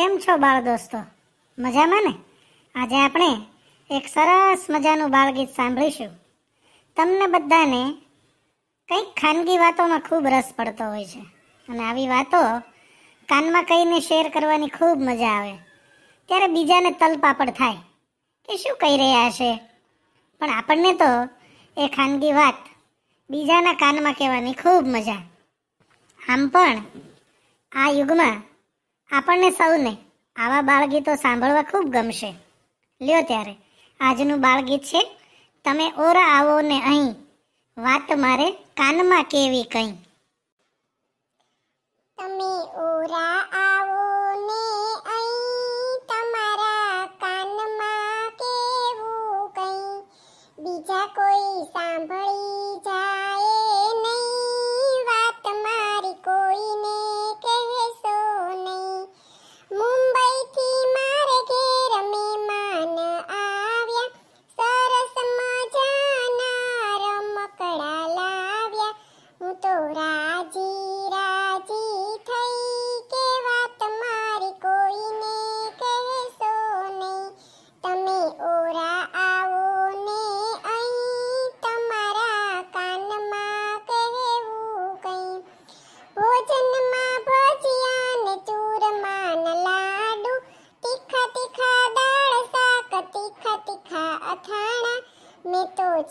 કેમ છો બાળ દોસ્તો મજામાં ને આજે આપણે એક સરસ મજાનું બાળગીત સાંભળીશું તમને બધાને કંઈક ખાનગી વાતોમાં ખૂબ રસ પડતો હોય છે અને આવી વાતો કાનમાં કહીને શેર કરવાની ખૂબ મજા આવે ત્યારે બીજાને તલપાપડ થાય કે શું કહી રહ્યા છે પણ આપણને તો એ ખાનગી વાત બીજાના કાનમાં કહેવાની ખૂબ મજા આમ પણ આ યુગમાં આપણને સૌને આવા બાળગીતો સાંભળવા ખૂબ ગમશે લ્યો ત્યારે આજનું બાળગીત છે તમે ઓરા આવો ને અહીં વાત મારે કાનમાં કેવી કઈ તમે ઓરા આવો ને અહીં તમારા કાનમાં કેવું કઈ બીજા કોઈ સાંભળી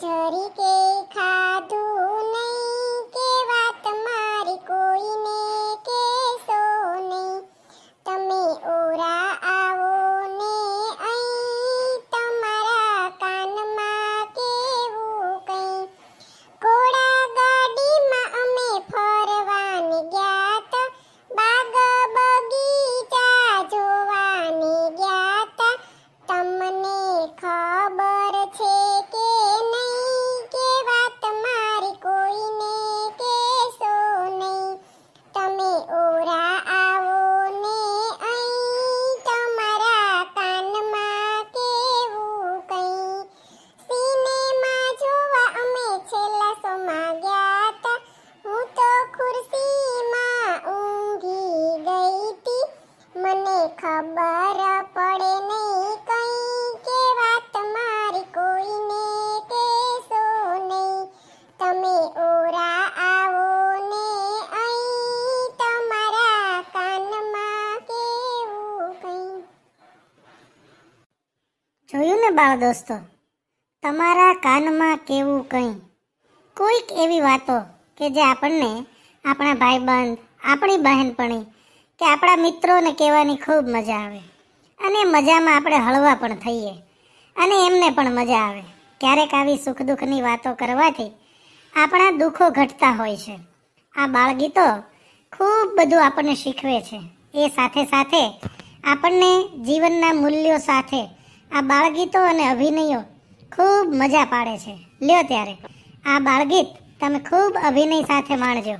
જરી કે ખાધું નહીં ખબર પડે નહીં કઈ કે વાત મારી કોઈને કેસો નહીં તમે ઓરા આવો ને અહીં તમારા કાનમાં કેવું કઈ જોયું ને બાળ દોસ્તો તમારા કાનમાં કેવું કંઈ કોઈક એવી વાતો કે જે આપણને આપણા ભાઈબંધ આપણી બહેનપણી કે આપણા મિત્રોને કહેવાની ખૂબ મજા આવે અને મજામાં આપણે હળવા પણ થઈએ અને એમને પણ મજા આવે ક્યારેક આવી સુખ દુઃખની વાતો કરવાથી આપણા દુઃખો ઘટતા હોય છે આ બાળગીતો ખૂબ બધું આપણને શીખવે છે એ સાથે સાથે આપણને જીવનના મૂલ્યો સાથે આ બાળગીતો અને અભિનયો ખૂબ મજા પાડે છે લ્યો ત્યારે આ બાળગીત તમે ખૂબ અભિનય સાથે માણજો